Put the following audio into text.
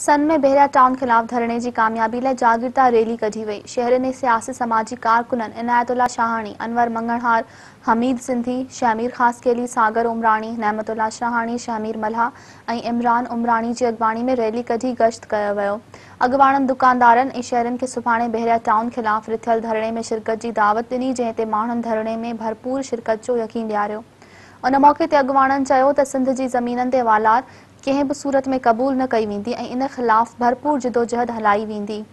सन में बेहरा टाउन खिलाफ धरणे कामयाबी कामयाबीला जागीरदार रैली कढी वई शहर में सियासी समाजी कारकुनन इनायतुल्ला शाहानी अनवर मंगणहार हमीद सिंधी शमीर खासकेली सागर उमरानी नहमतुल्ला शाहानी शहमीर मल्हा इमरान उमरानी की अगवाणी में रैली कढी गश्त किया वो अॻवाणनि दुकानदार ए शहर के सुभाणे बेहरा टाउन खिलाफ रिथियल धरणे में शिरकत की दावत दिनी जैते मान धरने धरणे में भरपूर शिरकत को यकीन दियारो उन मौके ते अॻुवाणनि चयो त सिंध जी ज़मीननि ते लात कंहिं बि सूरत में क़बूल न कई वेंदी ऐं इन ख़िलाफ़ु भरपूर जिदोजहद हलाई वेंदी